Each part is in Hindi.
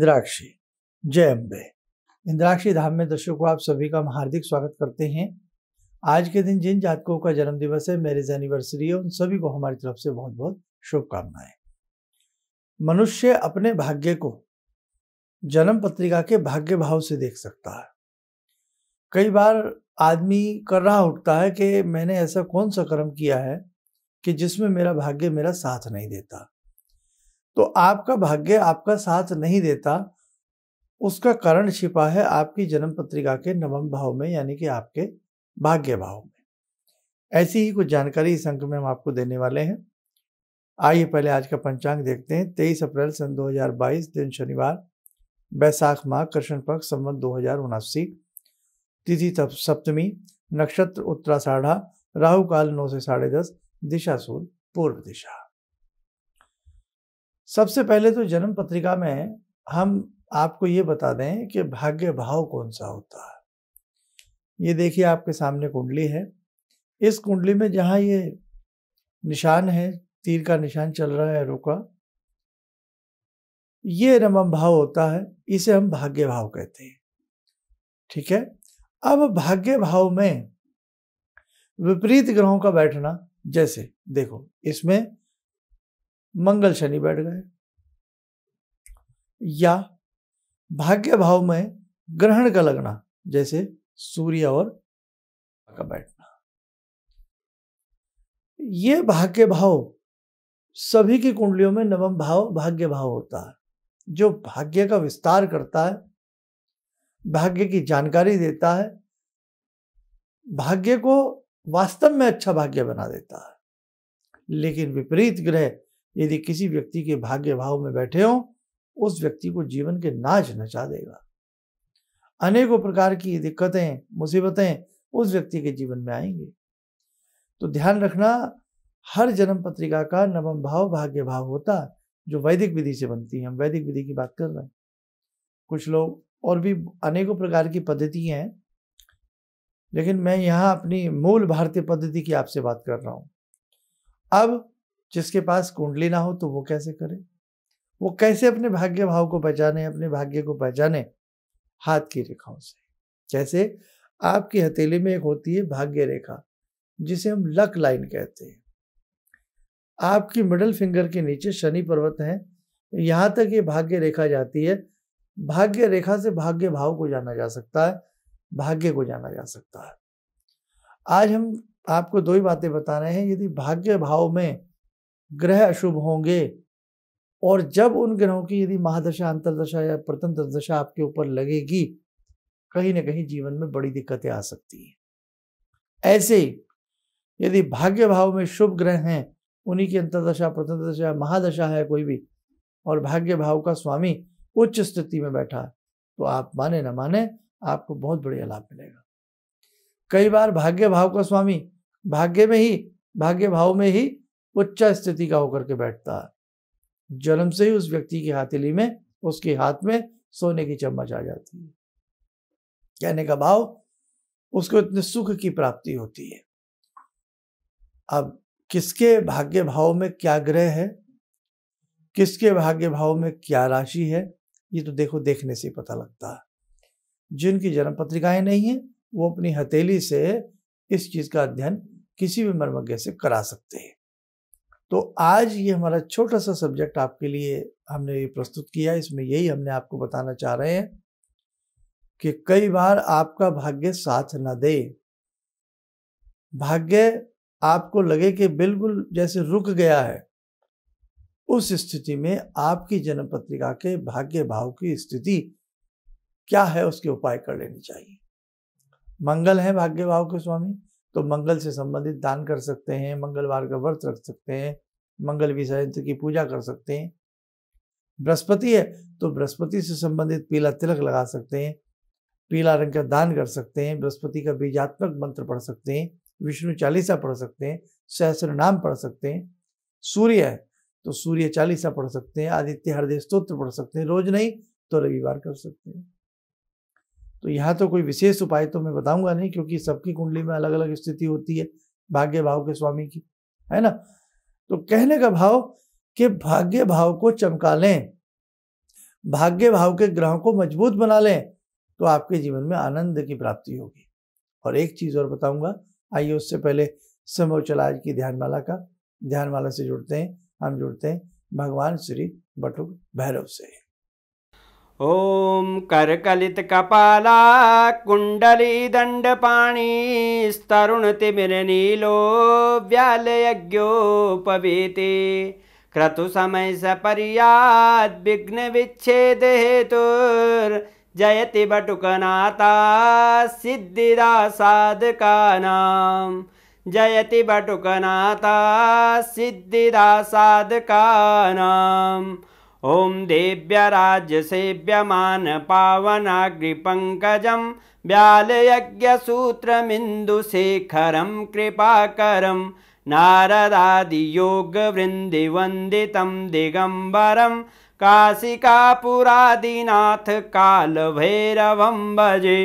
इंद्राक्षी जय अम्बे इंद्राक्षी धाम में दर्शकों को आप सभी का हम हार्दिक स्वागत करते हैं आज के दिन जिन जातकों का जन्म दिवस है मैरिज एनिवर्सरी है उन सभी को हमारी तरफ से बहुत बहुत शुभकामनाएं मनुष्य अपने भाग्य को जन्म पत्रिका के भाग्य भाव से देख सकता है कई बार आदमी कर रहा उठता है कि मैंने ऐसा कौन सा कर्म किया है कि जिसमें मेरा भाग्य मेरा साथ नहीं देता तो आपका भाग्य आपका साथ नहीं देता उसका कारण छिपा है आपकी जन्म पत्रिका के नवम भाव में यानी कि आपके भाग्य भाव में ऐसी ही कुछ जानकारी इस अंक में हम आपको देने वाले हैं आइए पहले आज का पंचांग देखते हैं तेईस अप्रैल सन 2022 दिन शनिवार बैसाख माह कृष्ण पक्ष संबंध दो हजार उनासी तिथि सप्तमी नक्षत्र उत्तराषाढ़ा राहु काल नौ से साढ़े दस दिशा सूर्य पूर्व दिशा सबसे पहले तो जन्म पत्रिका में हम आपको ये बता दें कि भाग्य भाव कौन सा होता है ये देखिए आपके सामने कुंडली है इस कुंडली में जहाँ ये निशान है तीर का निशान चल रहा है रोका ये रमम भाव होता है इसे हम भाग्य भाव कहते हैं ठीक है अब भाग्य भाव में विपरीत ग्रहों का बैठना जैसे देखो इसमें मंगल शनि बैठ गए या भाग्य भाव में ग्रहण का लगना जैसे सूर्य और का बैठना ये भाग्य भाव सभी की कुंडलियों में नवम भाव भाग्य भाव होता है जो भाग्य का विस्तार करता है भाग्य की जानकारी देता है भाग्य को वास्तव में अच्छा भाग्य बना देता है लेकिन विपरीत ग्रह यदि किसी व्यक्ति के भाग्य भाव में बैठे हो उस व्यक्ति को जीवन के नाच नचा देगा अनेकों प्रकार की दिक्कतें मुसीबतें उस व्यक्ति के जीवन में आएंगी तो ध्यान रखना हर जन्म पत्रिका का नवम भाव भाग्य भाव होता जो वैदिक विधि से बनती है हम वैदिक विधि की बात कर रहे हैं कुछ लोग और भी अनेकों प्रकार की पद्धति हैं लेकिन मैं यहाँ अपनी मूल भारतीय पद्धति की आपसे बात कर रहा हूँ अब जिसके पास कुंडली ना हो तो वो कैसे करे वो कैसे अपने भाग्य भाव को बचाने अपने भाग्य को पहचाने हाथ की रेखाओं से जैसे आपकी हथेली में एक होती है भाग्य रेखा जिसे हम लक लाइन कहते हैं आपकी मिडल फिंगर के नीचे शनि पर्वत है यहां तक ये भाग्य रेखा जाती है भाग्य रेखा से भाग्य भाव को जाना जा सकता है भाग्य को जाना जा सकता है आज हम आपको दो ही बातें बता रहे हैं यदि भाग्य भाव में ग्रह अशुभ होंगे और जब उन ग्रहों की यदि महादशा अंतरदशा या प्रतंत्र दशा आपके ऊपर लगेगी कहीं ना कहीं जीवन में बड़ी दिक्कतें आ सकती हैं ऐसे यदि भाग्य भाव में शुभ ग्रह हैं उन्हीं की अंतरदशा प्रतंत्र दशा महादशा है कोई भी और भाग्य भाव का स्वामी उच्च स्थिति में बैठा है तो आप माने ना माने आपको बहुत बढ़िया लाभ मिलेगा कई बार भाग्य भाव का स्वामी भाग्य में ही भाग्य भाव में ही उच्च स्थिति का होकर के बैठता है जन्म से ही उस व्यक्ति की हाथीली में उसके हाथ में सोने की चम्मच आ जाती है कहने का भाव उसको इतने सुख की प्राप्ति होती है अब किसके भाग्य भाव में क्या ग्रह है किसके भाग्य भाव में क्या राशि है ये तो देखो देखने से पता लगता है जिनकी जन्म पत्रिकाएं नहीं है वो अपनी हथेली से इस चीज का अध्ययन किसी भी मर्मज्ञ से करा सकते हैं तो आज ये हमारा छोटा सा सब्जेक्ट आपके लिए हमने ये प्रस्तुत किया इसमें यही हमने आपको बताना चाह रहे हैं कि कई बार आपका भाग्य साथ ना दे भाग्य आपको लगे कि बिल्कुल जैसे रुक गया है उस स्थिति में आपकी जन्म पत्रिका के भाग्य भाव की स्थिति क्या है उसके उपाय कर लेनी चाहिए मंगल है भाग्य भाव के स्वामी तो मंगल से संबंधित दान कर सकते हैं मंगलवार का व्रत रख सकते हैं मंगल विसर्जन की पूजा कर सकते हैं बृहस्पति है तो बृहस्पति से संबंधित पीला तिलक लगा सकते हैं पीला रंग का दान कर सकते हैं बृहस्पति का बीजात्मक मंत्र पढ़ सकते हैं विष्णु चालीसा पढ़ सकते हैं सहस्र नाम पढ़ सकते हैं सूर्य है तो सूर्य चालीसा पढ़ सकते हैं आदित्य हृदय स्त्रोत्र पढ़ सकते हैं रोज नहीं तो रविवार कर सकते हैं तो यहाँ तो कोई विशेष उपाय तो मैं बताऊंगा नहीं क्योंकि सबकी कुंडली में अलग अलग स्थिति होती है भाग्य भाव के स्वामी की है ना तो कहने का भाव कि भाग्य भाव को चमका लें भाग्य भाव के ग्रहों को मजबूत बना लें तो आपके जीवन में आनंद की प्राप्ति होगी और एक चीज और बताऊंगा आइए उससे पहले समय आज की ध्यानमाला का ध्यानमाला से जुड़ते हैं हम जुड़ते हैं भगवान श्री बटुक भैरव से ॐ करकलितकपाला कुण्डलीदण्डपाणिस्तरुणतिमिरनीलो व्यालयज्ञोपवीति क्रतुसमय सपर्याद् विघ्नविच्छेदहेतुर्जयति बटुकनाता सिद्धिदासादकानां जयति बटुकनाता सिद्धिदासादका ॐ पावनाग्रिपङ्कजं व्यालयज्ञसूत्रमिन्दुशेखरं कृपाकरं नारदादियोगवृन्दिवन्दितं दिगम्बरं कालभैरवं भजे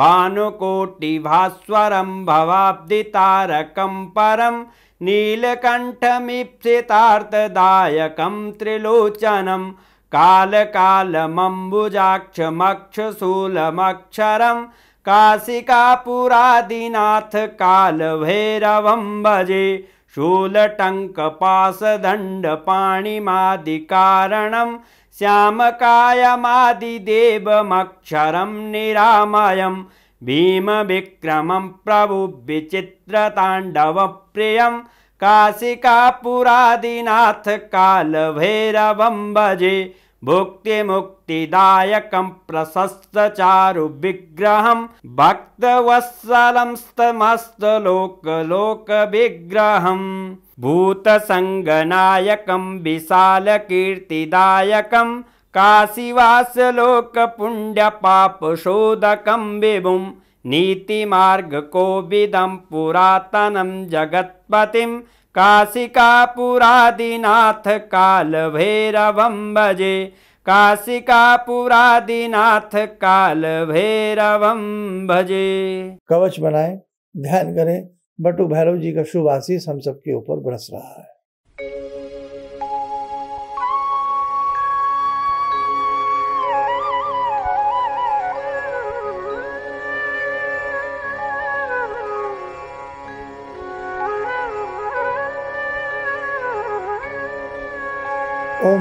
भानुकोटिभास्वरं भवाब्धितारकं परम् नीलकण्ठमीप्सितार्थदायकं त्रिलोचनं कालकालमम्बुजाक्षमक्षशूलमक्षरं काशिकापुरादिनाथ कालभैरवं भजे शूलटङ्कपाशदण्डपाणिमादिकारणं श्यामकायमादिदेवमक्षरं निरामयम् भीमविक्रमं प्रभु विचित्र ताण्डवप्रियं काशिका कालभैरवं भजे भुक्तिमुक्तिदायकं मुक्तिदायकं प्रशस्त चारु भूतसङ्गनायकं विशाल काशीवास लोक पुण्य पाप शोधकम विभुम मार्ग को विदम पुरातनम काशी काशिका पुरादिनाथ काल भैरवम भजे काशिका पुरादिनाथ काल भैरवम भजे कवच बनाए ध्यान करें बटू भैरव जी का शुभ आशीष हम सबके ऊपर बरस रहा है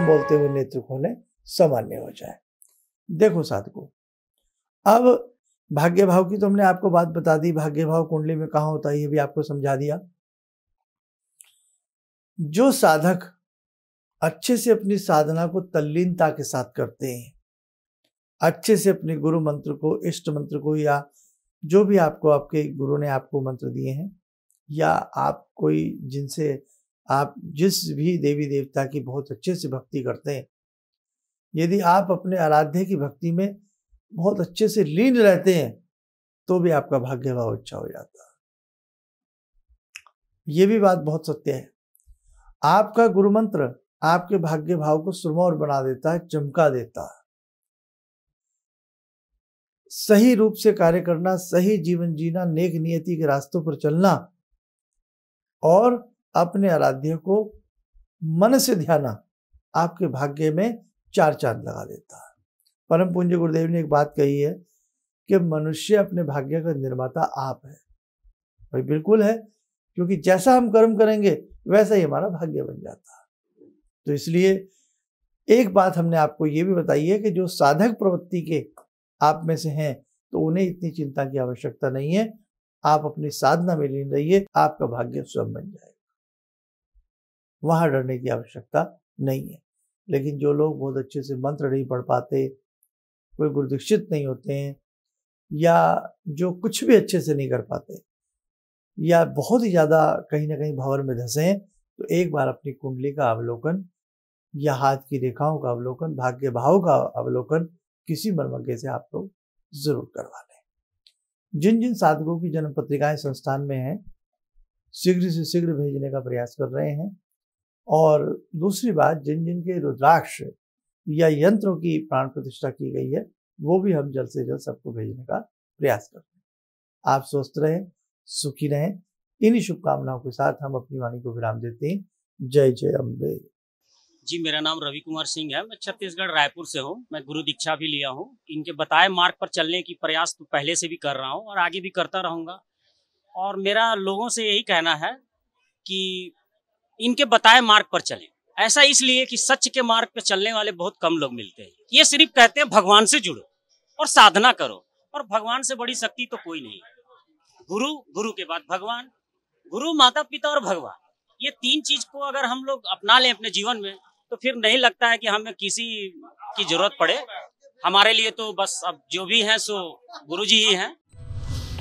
बोलते हुए नेत्र खोलें सामान्य हो जाए देखो साधको अब भाग्य भाव की तो हमने आपको बात बता दी भाग्य भाव कुंडली में कहा होता है ये भी आपको समझा दिया जो साधक अच्छे से अपनी साधना को तल्लीनता के साथ करते हैं अच्छे से अपने गुरु मंत्र को इष्ट मंत्र को या जो भी आपको आपके गुरु ने आपको मंत्र दिए हैं या आप कोई जिनसे आप जिस भी देवी देवता की बहुत अच्छे से भक्ति करते हैं यदि आप अपने आराध्य की भक्ति में बहुत अच्छे से लीन रहते हैं तो भी आपका भाग्य भाव अच्छा हो जाता है ये भी बात बहुत सत्य है आपका गुरु मंत्र आपके भाग्य भाव को सुरमौर बना देता है चमका देता है सही रूप से कार्य करना सही जीवन जीना नेक नियति के रास्तों पर चलना और अपने आराध्य को मन से ध्याना आपके भाग्य में चार चांद लगा देता है परम पूज्य गुरुदेव ने एक बात कही है कि मनुष्य अपने भाग्य का निर्माता आप है भाई बिल्कुल है क्योंकि जैसा हम कर्म करेंगे वैसा ही हमारा भाग्य बन जाता है तो इसलिए एक बात हमने आपको ये भी बताई है कि जो साधक प्रवृत्ति के आप में से हैं तो उन्हें इतनी चिंता की आवश्यकता नहीं है आप अपनी साधना में लीन रहिए आपका भाग्य स्वयं बन जाएगा वहाँ डरने की आवश्यकता नहीं है लेकिन जो लोग बहुत अच्छे से मंत्र नहीं पढ़ पाते कोई गुरुदीक्षित नहीं होते हैं या जो कुछ भी अच्छे से नहीं कर पाते या बहुत ही ज़्यादा कहीं ना कहीं भंवर में धंसे हैं तो एक बार अपनी कुंडली का अवलोकन या हाथ की रेखाओं का अवलोकन भाग्य भाव का अवलोकन किसी मर्मज्ञ से आप लोग तो जरूर करवा लें जिन जिन साधकों की जन्म पत्रिकाएं संस्थान में हैं शीघ्र से शीघ्र भेजने का प्रयास कर रहे हैं और दूसरी बात जिन जिन के रुद्राक्ष या यंत्रों की प्राण प्रतिष्ठा की गई है वो भी हम जल्द से जल्द सबको भेजने का प्रयास करते हैं आप स्वस्थ रहें सुखी रहें इन्हीं शुभकामनाओं के साथ हम अपनी वाणी को विराम देते हैं जय जय अम्बे जी मेरा नाम रवि कुमार सिंह है मैं छत्तीसगढ़ रायपुर से हूँ मैं गुरु दीक्षा भी लिया हूँ इनके बताए मार्ग पर चलने की प्रयास तो पहले से भी कर रहा हूँ और आगे भी करता रहूँगा और मेरा लोगों से यही कहना है कि इनके बताए मार्ग पर चलें ऐसा इसलिए कि सच के मार्ग पर चलने वाले बहुत कम लोग मिलते हैं ये सिर्फ कहते हैं भगवान से जुड़ो और साधना करो और भगवान से बड़ी शक्ति तो कोई नहीं गुरु गुरु के बाद भगवान गुरु माता पिता और भगवान ये तीन चीज को अगर हम लोग अपना लें अपने जीवन में तो फिर नहीं लगता है कि हमें किसी की जरूरत पड़े हमारे लिए तो बस अब जो भी है सो गुरु जी ही है